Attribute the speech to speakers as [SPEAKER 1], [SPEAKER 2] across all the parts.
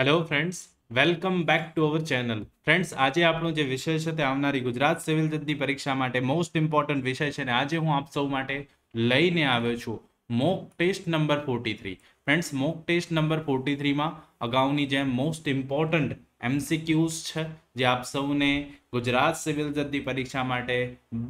[SPEAKER 1] Hello friends welcome back to our channel friends આજે આપણો જે વિષય છે તે આવનારી ગુજરાત સિવિલ જજની પરીક્ષા માટે મોસ્ટ ઇમ્પોર્ટન્ટ વિષય છે અને આજે હું આપ સૌ માટે લઈને આવ્યો છું mock test number forty three friends mock test number forty થ્રીમાં અગાઉની જેમ મોસ્ટ ઇમ્પોર્ટન્ટ એમસીક્યુઝ છે જે આપ સૌને ગુજરાત સિવિલ જજની પરીક્ષા માટે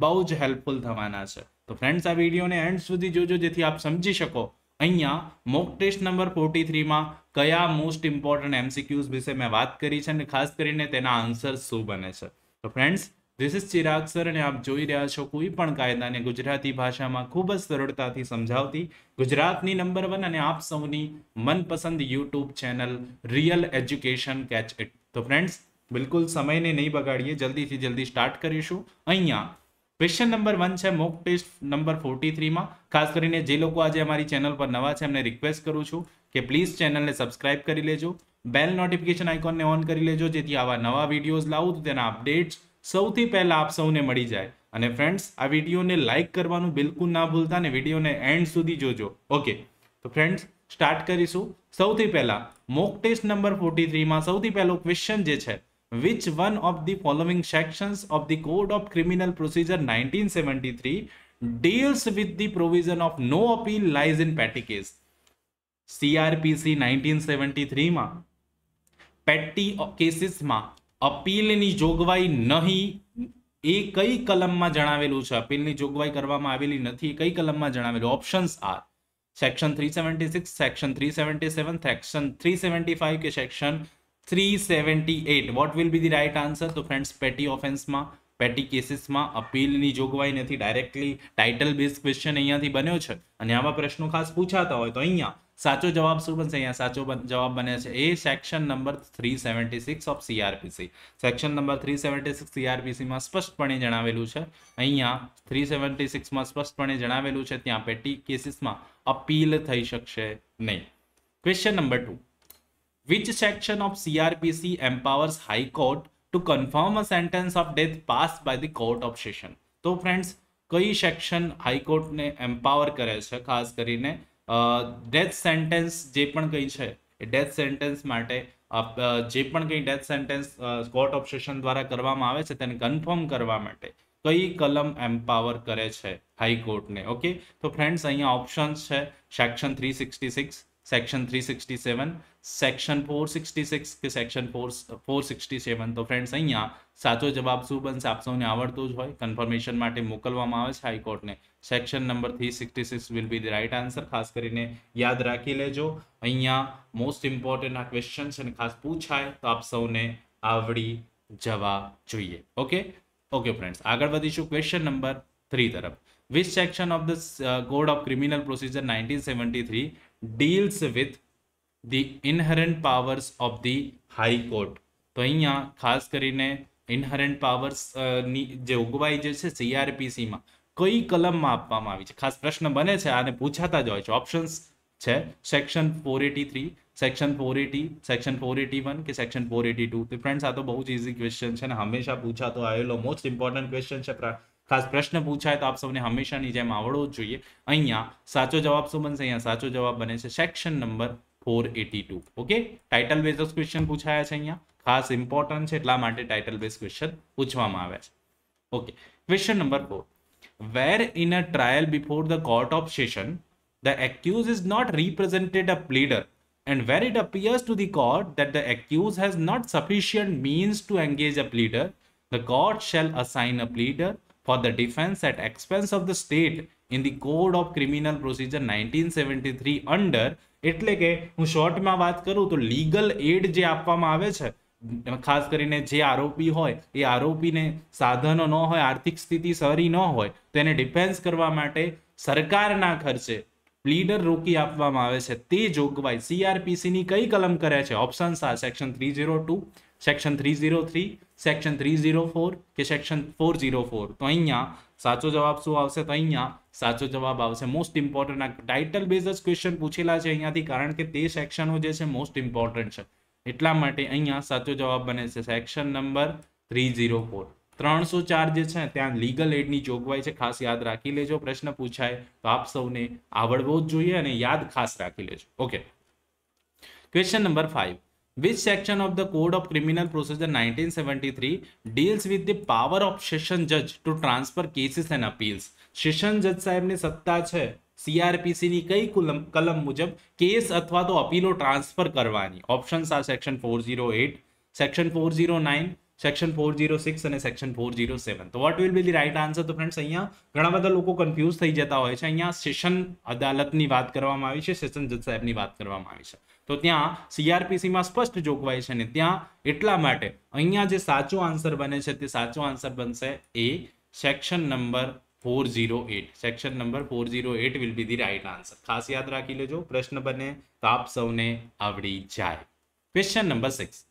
[SPEAKER 1] બહુ જ હેલ્પફુલ થવાના છે તો ફ્રેન્ડ્સ આ વિડીયોને એન્ડ સુધી જોજો જેથી આપ સમજી શકો અહીંયા મોક ટેસ્ટ નંબર ફોર્ટી થ્રીમાં કયા મોસ્ટ ઇમ્પોર્ટન્ટ એમસીક્યુઝ વિશે મેં વાત કરી છે અને ખાસ કરીને તેના આન્સર શું બને છે તો friends this is Chirag sir અને આપ જોઈ રહ્યા છો કોઈ પણ કાયદાને ગુજરાતી ભાષામાં ખૂબ જ સરળતાથી સમજાવતી ગુજરાતની નંબર વન અને આપ સૌની મનપસંદ YouTube channel real education catch it તો ફ્રેન્ડ્સ બિલકુલ સમયને નહીં બગાડીએ જલ્દીથી જલ્દી સ્ટાર્ટ કરીશું અહીંયા ક્વેશ્ચન નંબર વન છે મોક ટેસ્ટ નંબર ફોર્ટી થ્રીમાં ખાસ કરીને જે લોકો આજે અમારી ચેનલ પર નવા છે એમને રિક્વેસ્ટ કરું છું કે પ્લીઝ ચેનલને સબસ્ક્રાઇબ કરી લેજો બેલ નોટિફિકેશન આઇકોનને ઓન કરી લેજો જેથી આવા નવા વિડીયોઝ લાવું તો તેના અપડેટ્સ સૌથી પહેલાં આપ સૌને મળી જાય અને ફ્રેન્ડ્સ આ વિડીયોને લાઇક કરવાનું બિલકુલ ના ભૂલતા અને વિડીયોને એન્ડ સુધી જોજો ઓકે તો ફ્રેન્ડ્સ સ્ટાર્ટ કરીશું સૌથી પહેલાં મોક ટેસ્ટ નંબર ફોર્ટી થ્રીમાં સૌથી પહેલો ક્વેશ્ચન જે છે which one of the following sections of the Code of Criminal Procedure 1973 deals with the provision of no appeal lies in petty case? CRPC 1973 માં પેટી કેસીસમાં અપીલની જોગવાઈ નહીં એ કઈ કલમમાં જણાવેલું છે અપીલની જોગવાઈ કરવામાં આવેલી નથી કઈ કલમમાં જણાવેલું options are section kalam ma six section three seventy seven section three seventy five કે section. 378 what will be the right answer તો ફ્રેન્ડ્સ પેટી ઓફેન્સમાં પેટી કેસીસમાં અપીલની જોગવાઈ નથી ડાયરેક્ટલી ટાઇટલ બેઝ ક્વેશ્ચન અહીંયાથી બન્યો છે અને આવા પ્રશ્નો ખાસ પૂછાતા હોય તો અહીંયા સાચો જવાબ શું બનશે અહીંયા સાચો જવાબ બને છે એ section number three seventy six of CRPC section number three seventy six સીઆરપીસીમાં સ્પષ્ટપણે જણાવેલું છે અહીંયા થ્રી સેવન્ટી સિક્સમાં સ્પષ્ટપણે જણાવેલું છે ત્યાં પેટી કેસીસમાં અપીલ થઈ શકશે નહીં question number two Which section of CRPC empowers High Court to confirm a sentence of death passed by the court of session? તો ફ્રેન્ડ્સ કઈ સેક્શન હાઈકોર્ટને એમ્પાવર કરે છે ખાસ કરીને ડેથ સેન્ટેન્સ જે પણ કંઈ છે એ ડેથ સેન્ટેન્સ માટે જે પણ કંઈ death sentence court of session દ્વારા કરવામાં આવે છે તેને કન્ફર્મ કરવા માટે કઈ કલમ એમ્પાવર કરે છે હાઈકોર્ટને ઓકે તો ફ્રેન્ડ્સ અહીંયા ઓપ્શન્સ છે section three sixty six section 367 section 466 કે સેક્શન 4 467 તો ફ્રેન્ડ્સ અહીંયા સાચો જવાબ શું બનશે આપ સૌને આવડતું જ હોય કન્ફર્મેશન માટે મોકલવામાં આવે છે હાઈકોર્ટને section number 366 will be the right answer ખાસ કરીને યાદ રાખી લેજો અહીંયા મોસ્ટ ઇમ્પોર્ટન્ટ આ ક્વેશ્ચન છે ખાસ પૂછાય તો આપ સૌને આવડી જવા જોઈએ ઓકે ઓકે ફ્રેન્ડ્સ આગળ વધીશું ક્વેશ્ચન નંબર થ્રી તરફ which section of the uh, code of criminal procedure 1973 deals with the inherent powers of the high court તો અહીંયા ખાસ કરીને ઇનહરન્ટ પાવર્સ ની જે ઉગવાઈ જે છે સીઆરપીસીમાં કઈ કલમમાં આપવામાં આવી છે ખાસ પ્રશ્ન બને છે આને પૂછાતા જ હોય છે ઓપ્શન્સ છે section four three section four section four one કે સેક્શન ફોર ટુ તો ફ્રેન્ડ્સ આ તો બહુ જ ઇઝી ક્વેશ્ચન છે અને હંમેશા પૂછાતો આવેલો મોસ્ટ ઇમ્પોર્ટન્ટ ક્વેશ્ચન છે ખાસ પ્રશ્ન પૂછાય તો આપ સૌને હંમેશા નિજે માવડું જોઈએ અહિયાં સાચો જવાબ શું બનશે અહિયાં સાચો જવાબ બને છે section number 482 okay title based question પૂછાય છે અહિયાં ખાસ ઈમ્પોર્ટન્ટ છે એટલા માટે ટાઇટલ બેઝડ ક્વેશ્ચન પૂછવામાં આવે છે okay question number 4 where in a trial before the court of session the accused is not represented a pleader and where it APPEARS to the court that the accused has not sufficient means to engage a pleader the court shall assign a pleader for the defense at expense of the state in the code of criminal procedure nineteen seventy three under એટલે કે હું શોર્ટમાં વાત કરું તો legal add જે આપવામાં આવે છે ખાસ કરીને જે આરોપી હોય એ આરોપીને સાધનો ન હોય આર્થિક સ્થિતિ સારી ન હોય તેને ડિફેન્સ કરવા માટે સરકારના ખર્ચે પ્લીડર રોકી આપવામાં આવે છે તે જોગવાઈ સીઆરપીસીની કઈ કલમ કરે છે ઓપ્શન આ section three zero two section three zero three section three zero four કે સેક્શન ફોર ઝીરો ફોર તો અહીંયા સાચો જવાબ શું આવશે તો અહીંયા સાચો જવાબ આવશે મોસ્ટ ઇમ્પોર્ટન્ટ આ ટાઇટલ બેઝ જ ક્વેશ્ચન પૂછેલા છે અહીંયાથી કારણ કે તે સેક્શનો જે છે મોસ્ટ ઇમ્પોર્ટન્ટ છે એટલા માટે અહીંયા સાચો જવાબ બને છે section number three zero four ત્રણસો ચાર જે છે ત્યાં લીગલ એડની જોગવાઈ છે ખાસ યાદ રાખી લેજો પ્રશ્ન પૂછાય તો આપ સૌને આવડવો જ જોઈએ અને યાદ ખાસ રાખી લેજો okay question number five Which section of the Code of Criminal Procedure 1973 deals with the power of session judge to transfer cases and appeals? Session judge साहब ने सत्ता छे CRPC ने कई कलम कलम मुजब केस अथवा तो अपीलो ट्रांसफर करवानी ऑप्शन सा section 408 section 409 section four zero six અને સેક્શન ફોર જીરો સેવન તો what will be the right answer તો ફ્રેન્ડ્સ અહીંયા ઘણા બધા લોકો કન્ફ્યુઝ થઈ જતા હોય છે અહીંયા સેશન અદાલતની વાત કરવામાં આવી છે સેશન જજ સાહેબની વાત કરવામાં આવી છે તો ત્યાં સીઆરપીસીમાં સ્પષ્ટ જોગવાઈ છે ને ત્યાં એટલા માટે અહીંયા જે સાચો આન્સર બને છે તે સાચો આન્સર બનશે A section number four zero eight section number four zero eight will be the right answer ખાસ યાદ રાખી લેજો પ્રશ્ન બને તો આપ સૌને આવડી જાય question number six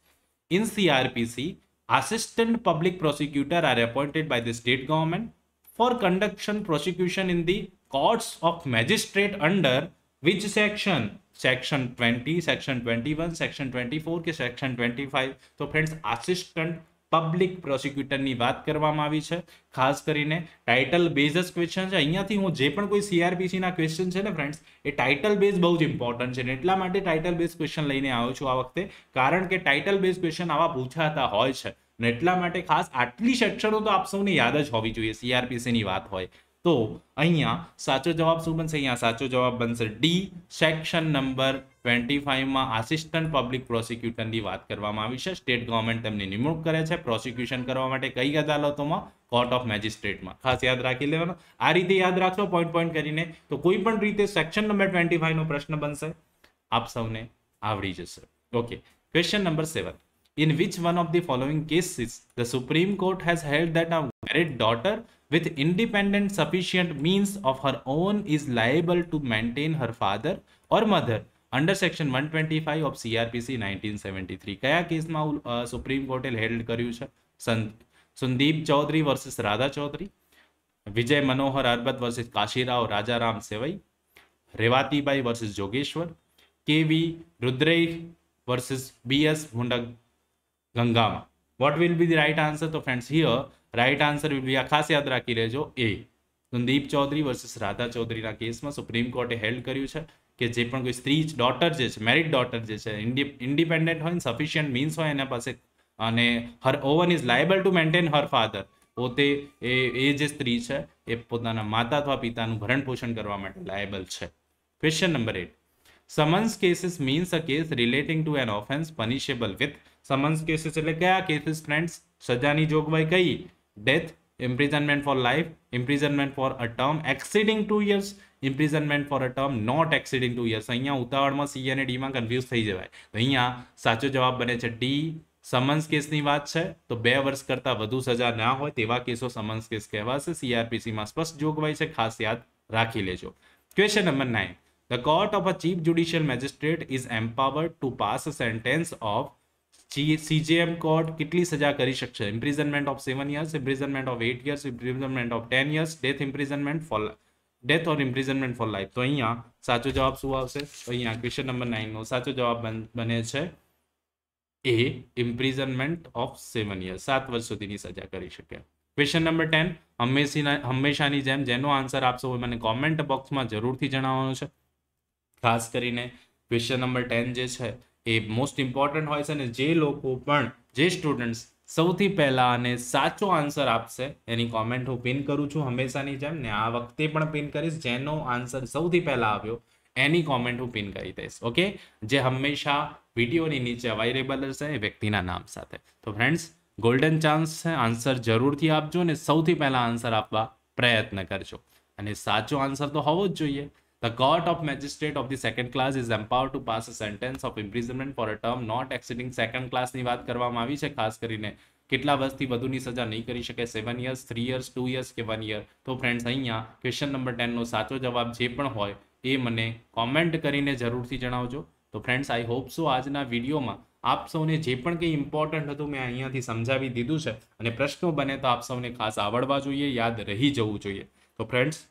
[SPEAKER 1] in CrPC Assistant public prosecutor are appointed by the state government for conduction prosecution in the courts of magistrate under which section Section 20 section 21 section 24 के section 25 So, friends, assistant. Public પ્રોસિક્યુટરની વાત કરવામાં આવી છે ખાસ કરીને title base જ question છે અહીંયાથી હું જે પણ કોઈ સીઆરપીસીના ક્વેશ્ચન છે ને ફ્રેન્ડ્સ એ ટાઇટલ બેઝ બહુ જ ઇમ્પોર્ટન્ટ છે એટલા માટે ટાઇટલ બેઝ ક્વેશ્ચન લઈને આવ્યો છું આ વખતે કારણ કે ટાઇટલ બેઝ ક્વેશ્ચન આવા પૂછાતા હોય છે ને એટલા માટે ખાસ આટલી અક્ષરો તો આપ સૌને યાદ જ હોવી જોઈએ સીઆરપીસીની વાત હોય તો અહીંયા સાચો જવાબ શું બનશે અહીંયા સાચો જવાબ બનશે ડી સેક્શન નંબર ટ્વેન્ટી ફાઇવમાં આસિસ્ટન્ટ પબ્લિક પ્રોસિક્યુટરની વાત કરવામાં આવી છે સ્ટેટ ગવર્મેન્ટ તેમની નિમણૂક કરે છે પ્રોસિક્યુશન કરવા માટે કઈ અદાલતોમાં કોર્ટ ઓફ મેજિસ્ટ્રેટમાં ખાસ યાદ રાખી લેવાનો આ રીતે યાદ રાખશો પોઈન્ટ પોઈન્ટ કરીને તો કોઈ પણ રીતે સેક્શન નંબર ટ્વેન્ટી ફાઇવનો પ્રશ્ન બનશે આપ સૌને આવડી જશે okay question number seven in which one of the following cases the supreme court has held that a married daughter with independent sufficient means of her own is liable to maintain her father or mother under section one twenty five of CrPC nineteen seventy three કયા કેસમાં supreme કોર્ટે held કર્યું છે Sandeep Chaudhary versus Radha Chaudhary Vijay Manohar Arbat versus Kashirao Rajaram Sawai Revatibai versus Jogeshwar K V Rudrei versus B S Mundak Gangamma what will be the right answer તો friends here right answer will be આ ખાસ યાદ રાખી લેજો એ સંદીપ ચૌધરી વર્સિસ રાધા ચૌધરીના કેસમાં સુપ્રીમ કોર્ટે હેલ્ડ કર્યું છે કે જે પણ કોઈ સ્ત્રી ડોટર જે છે મેરિડ ડોટર જે છે ઇન્ડિપેન્ડન્ટ હોય ને સફિશિયન્ટ મીન્સ હોય એના પાસે અને her own is liable to maintain her father પોતે એ એ જે સ્ત્રી છે એ પોતાના માતા અથવા પિતાનું ભરણ પોષણ કરવા માટે લાયબલ છે question number eight summons cases means a case relating to an offence punishable with summons cases એટલે કયા કેસીસ ફ્રેન્ડ્સ સજાની જોગવાઈ કઈ death, imprisonment for life, imprisonment for a term exceeding two years, imprisonment for a term not exceeding two years અહીંયા ઉતાવળમાં C અને ડીમાં confuse થઈ જવાય તો અહીંયા સાચો જવાબ બને છે ડી સમન્સ કેસની વાત છે તો બે વર્ષ કરતાં વધુ સજા ના હોય તેવા કેસો સમન્સ કેસ કહેવાશે સીઆરપીસીમાં સ્પષ્ટ જોગવાઈ છે ખાસ યાદ રાખી લેજો question number nine the court of a chief judicial magistrate is empowered to pass a sentence of CJM court કેટલી સજા કરી શકશે imprisonment of seven years imprisonment of eight years imprisonment of ten years death imprisonment for death or imprisonment for life તો અહીંયા સાચો જવાબ શું આવશે તો અહીંયા ક્વેશ્ચન નંબર નાઇનનો સાચો જવાબ બને છે A imprisonment of seven years સાત વર્ષ સુધીની સજા કરી શકે ક્વેશ્ચન નંબર ટેન હંમેશીના હંમેશાની જેમ જેનો આન્સર આપશો મને કોમેન્ટ બોક્સમાં જરૂરથી જણાવવાનો છે ખાસ કરીને ક્વેશ્ચન નંબર ટેન જે છે એ મોસ્ટ ઇમ્પોર્ટન્ટ હોય છે અને જે લોકો પણ જે સ્ટુડન્ટ્સ સૌથી પહેલાં અને સાચો આન્સર આપશે એની કોમેન્ટ હું પિન કરું છું હંમેશાની જેમ ને આ વખતે પણ પિન કરીશ જેનો આન્સર સૌથી પહેલાં આવ્યો એની કોમેન્ટ હું પિન કરી દઈશ ઓકે જે હંમેશા વિડીયોની નીચે અવાઇલેબલ હશે એ વ્યક્તિના નામ સાથે તો ફ્રેન્ડ્સ ગોલ્ડન ચાન્સ છે આન્સર જરૂરથી આપજો ને સૌથી પહેલાં આન્સર આપવા પ્રયત્ન કરજો અને સાચો આન્સર તો હોવો જ જોઈએ The court of magistrate of the second class is empowered to pass a sentence of imprisonment for a term not exceeding second classની વાત કરવામાં આવી છે ખાસ કરીને કેટલા વર્ષથી વધુની સજા નહીં કરી શકે seven years three years two years કે વન યર તો ફ્રેન્ડ્સ અહીંયા ક્વેશ્ચન નંબર ટેનનો સાચો જવાબ જે પણ હોય એ મને કોમેન્ટ કરીને જરૂરથી જણાવજો તો ફ્રેન્ડ્સ આઈ હોપ સો આજના વિડીયોમાં આપ સૌને જે પણ કંઈ ઇમ્પોર્ટન્ટ હતું મેં અહીંયાથી સમજાવી દીધું છે અને પ્રશ્નો બને તો આપ સૌને ખાસ આવડવા જોઈએ યાદ રહી જવું જોઈએ તો ફ્રેન્ડ્સ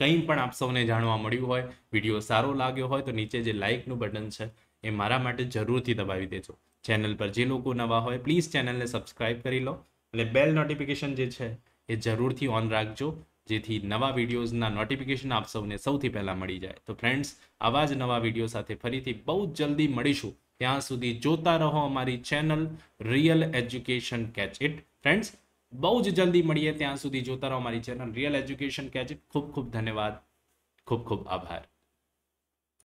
[SPEAKER 1] કંઈ પણ આપ સૌને જાણવા મળ્યું હોય વિડીયો સારો લાગ્યો હોય તો નીચે જે લાઇકનું બટન છે એ મારા માટે જરૂરથી દબાવી દેજો ચેનલ પર જે લોકો નવા હોય પ્લીઝ ચેનલને સબસ્ક્રાઈબ કરી લો અને બેલ નોટિફિકેશન જે છે એ જરૂરથી ઓન રાખજો જેથી નવા વિડીયોઝના નોટિફિકેશન આપ સૌને સૌથી પહેલાં મળી જાય તો ફ્રેન્ડ્સ આવા જ નવા વિડીયો સાથે ફરીથી બહુ જ જલ્દી મળીશું ત્યાં સુધી જોતા રહો અમારી channel real education catch it friends બહુ જ જલ્દી મળીએ ત્યાં સુધી જોતા રહો મારી ચેનલ રિયલ એજ્યુકેશન કેજેટ ખૂબ ખૂબ ધન્યવાદ ખૂબ ખૂબ આભાર